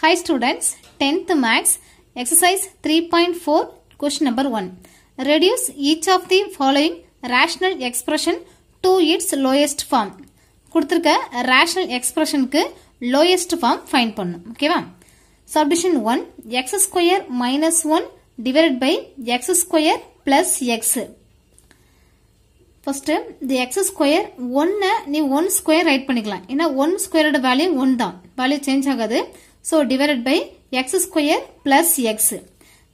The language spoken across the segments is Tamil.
Hi students, 10th maths, exercise 3.4, question number 1. Reduce each of the following rational expression to its lowest form. கொடுத்திருக்க rational expressionக்கு lowest form find பண்ணும். ஓகேவா? Subdivision 1, x square minus 1 divided by x square plus x. First, the x square 1 நீ 1 square write பண்ணிக்கலாம். என்ன 1 squared value 1 தான். value change ஆகது. 1 so divided by x square plus x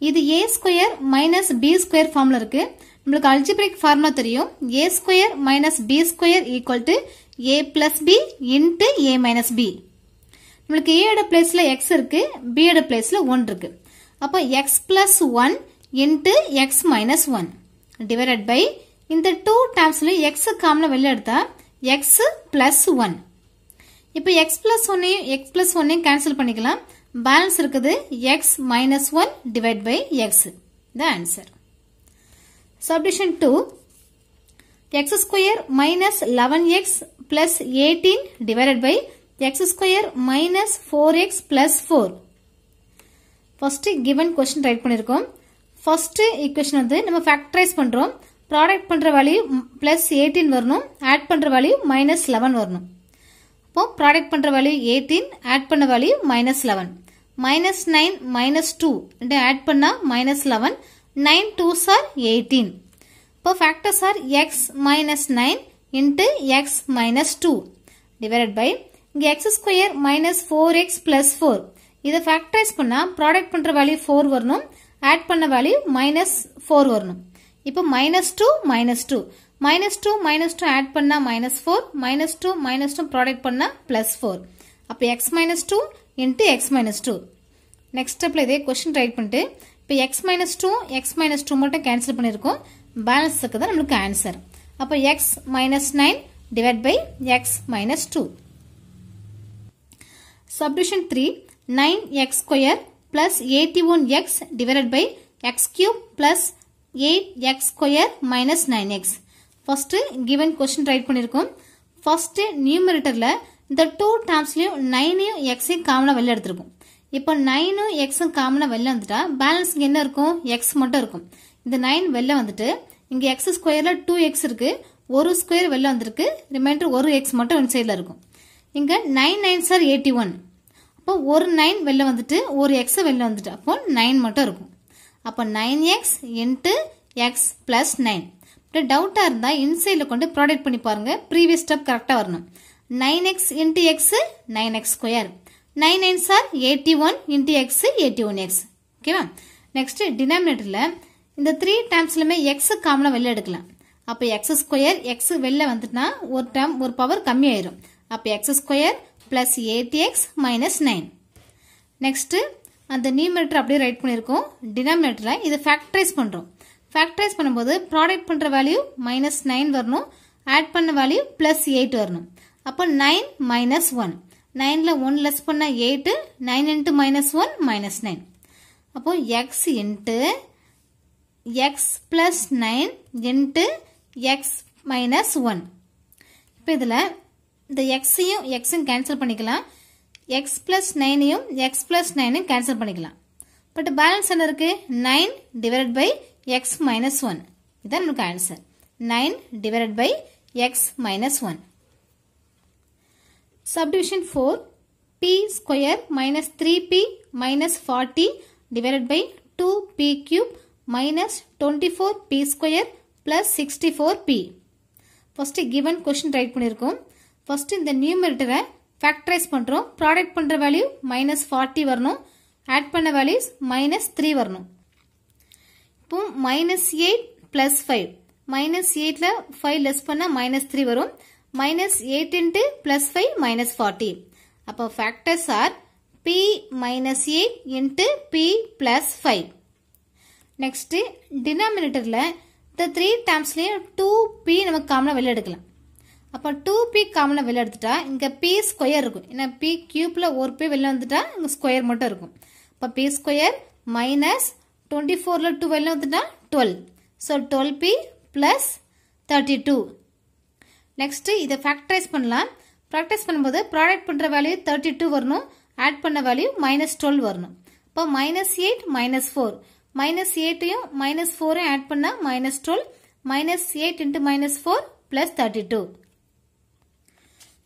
இது a square minus b square ஃபார்ம்ல இருக்கு நம்மளுக்கு அல்ஜிபிரிக் ஃபார்முலா தெரியும் a square minus b square equal to a plus b into a minus b நம்மளுக்கு ஏட பிளேஸில் எக்ஸ் இருக்கு பியோட பிளேஸில் ஒன் இருக்கு அப்போ x plus one into x minus one divided by இந்த டூ டைம்ஸ்லையும் எக்ஸ் காமில் வெளியே எடுத்தா எக்ஸ் பிளஸ் ஒன் இப்போ எக்ஸ் பிளஸ் ஒன்னையும் எக்ஸ் பிளஸ் ஒன்னையும் கேன்சல் பண்ணிக்கலாம் பேலன்ஸ் இருக்குது x minus one divide by x the answer subdivision two x square minus eleven x plus eighteen divided by x square minus four x plus four first given question right பண்ணியிருக்கோம் ஃபர்ஸ்ட் இக்வேஷன் வந்து நம்ம ஃபேக்டரைஸ் பண்றோம் ப்ராடக்ட் பண்ற வேல்யூ பிளஸ் எயிட்டீன் வரணும் ஆட் பண்ற வேல்யூ மைனஸ் லெவன் வரணும் இப்போ ப்ராடக்ட் பண்ணுற வேல்யூ எயிட்டீன் ஆட் பண்ண value minus eleven minus nine minus two ரெண்டு ஆட் பண்ணால் மைனஸ் லெவன் நைன் டூ சார் எயிட்டீன் இப்போ factors are x minus nine into x minus two divide by இங்கே x square minus four x plus four இதை ஃபேக்டரைஸ் பண்ணால் ப்ராடக்ட் பண்ணுற வேல்யூ ஃபோர் வரணும் ஆட் பண்ண வேல்யூ மைனஸ் ஃபோர் வரணும் இப்போ minus two minus two minus two minus two add பண்ணால் minus four minus two minus two product பண்ணால் ப்ளஸ் ஃபோர் அப்போ x minus two into x minus two next ஸ்டெப்பில் இதே கொஸ்டின் ரைட் பண்ணிட்டு இப்போ x minus two x minus two மட்டும் கேன்சல் பண்ணியிருக்கோம் பேலன்ஸுக்கு தான் நம்மளுக்கு ஆன்சர் அப்போ x minus nine divide by x minus two subdivision three nine x square plus eighty one x divided by X cube 8x square minus 9x. First, given question write பண்ணிருக்கும். First, numeratorல, இந்த two termsலியும் 9யும் x காமன வெல்ல எடுத்திருக்கும். இப்போ 9யும் x காமன வெல்ல வந்துட்டா, balance இங்க என்ன இருக்கும்? x மட்ட இருக்கும். இந்த 9 வெல்ல வந்துட்டு, இங்க x squareல 2x இருக்கு, ஒரு square வெல்ல வந்திருக்கு, remainder ஒரு x மட்ட உன் செய்யல இருக்கும். இங்க 9 9 sir 81. அப்போ ஒரு 9 வெல்ல வந்துட்டு, ஒரு x வெல்ல வந்துட்டு, அப்போ 9 மட்ட இருக்கும். அப்போ nine x into x plus nine இப்படி டவுட்டாக இருந்தால் இன்சைடில் கொண்டு ப்ராடக்ட் பண்ணி பாருங்கள் ப்ரீவியஸ் ஸ்டெப் கரெக்டாக வரணும் nine x into x nine x square nine nine சார் eighty one into x eighty one x ஓகேவா நெக்ஸ்ட்டு டினாமினேட்டரில் இந்த த்ரீ டேர்ம்ஸ்லுமே எக்ஸு காமனாக வெளில எடுக்கலாம் அப்போ எக்ஸ் ஸ்கொயர் எக்ஸ் வெளில வந்துட்டுனா ஒரு டேர்ம் ஒரு பவர் கம்மியாயிரும் அப்போ x square plus eighty x minus nine next அந்த நியூமரேட்டர் அப்படியே ரைட் பண்ணியிருக்கோம் டினாமினேட்டரில் இதை ஃபேக்டரைஸ் பண்ணுறோம் ஃபேக்டரைஸ் பண்ணும்போது ப்ராடக்ட் பண்ணுற வேல்யூ மைனஸ் நைன் வரணும் ஆட் பண்ண வேல்யூ ப்ளஸ் எயிட் வரணும் அப்போ நைன் மைனஸ் ஒன் நைனில் ஒன் லெஸ் பண்ணால் eight nine into minus one minus nine அப்போ x into x plus nine into x minus one இப்போ இதில் இந்த எக்ஸையும் எக்ஸும் கேன்சல் பண்ணிக்கலாம் எக்ஸ் ப்ளஸ் நைனையும் எக்ஸ் ப்ளஸ் நைனையும் கேன்சல் பண்ணிக்கலாம் பட் பேலன்ஸ் என்ன இருக்குது nine divide by x minus one இதுதான் நமக்கு answer nine divide by x minus one subdivision four b square minus three b minus forty divide by two b cube minus twenty four b square plus sixty four b first given question right பண்ணியிருக்கோம் ஃபஸ்ட்டு இந்த நியூமரேட்டரை ஃபேக்டரைஸ் பண்ணுறோம் ப்ராடக்ட் பண்ணுற வேல்யூ மைனஸ் ஃபார்ட்டி வரணும் ஆட் பண்ண வேல்யூஸ் மைனஸ் த்ரீ வரணும் இப்போ minus eight plus five minus எயிட்டில் ஃபைவ் லெஸ் பண்ணால் மைனஸ் த்ரீ வரும் minus eight into plus five minus forty அப்போ factors are b minus eight into b plus five next டினாமினேட்டரில் இந்த த்ரீ டேர்ம்ஸ்லேயும் டூ பி நம்ம காமனாக வெளியெடுக்கலாம் அப்போ டூ பி காமனாக வெளில எடுத்துட்டா இங்கே பி ஸ்கொயர் இருக்கும் ஏன்னா பி கியூப்பில் ஒரு பி வெளில வந்துட்டா இங்கே ஸ்கொயர் மட்டும் இருக்கும் இப்போ பி ஸ்கொயர் மைனஸ் டுவெண்ட்டி ஃபோரில் டூ வெளில வந்துட்டா twelve so twelve b plus thirty two next இதை ஃபேக்டரைஸ் பண்ணலாம் ப்ராக்டைஸ் பண்ணும்போது ப்ராடக்ட் பண்ணுற வேல்யூ தேர்ட்டி டூ வரணும் ஆட் பண்ண வேல்யூ மைனஸ் டுவெல் வரணும் இப்போ minus eight minus four minus எயிட்டையும் மைனஸ் ஃபோரையும் ஆட் பண்ணால் minus twelve minus eight into minus four plus thirty two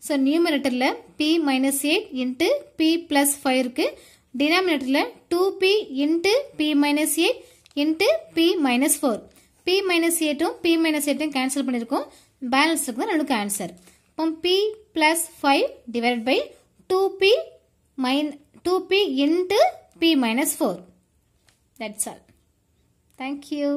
so நியூமினேட்டரில் b minus eight into b plus five இருக்குது டினாமினேட்டரில் two b into b minus eight into b minus four b minus எயிட்டும் பி மைனஸ் எயிட்டும் கேன்சல் பண்ணியிருக்கோம் பேலன்ஸ் இருக்குது நம்மளுக்கு ஆன்சர் இப்போ b plus five divide by two b minus two b into b minus four that's all thank you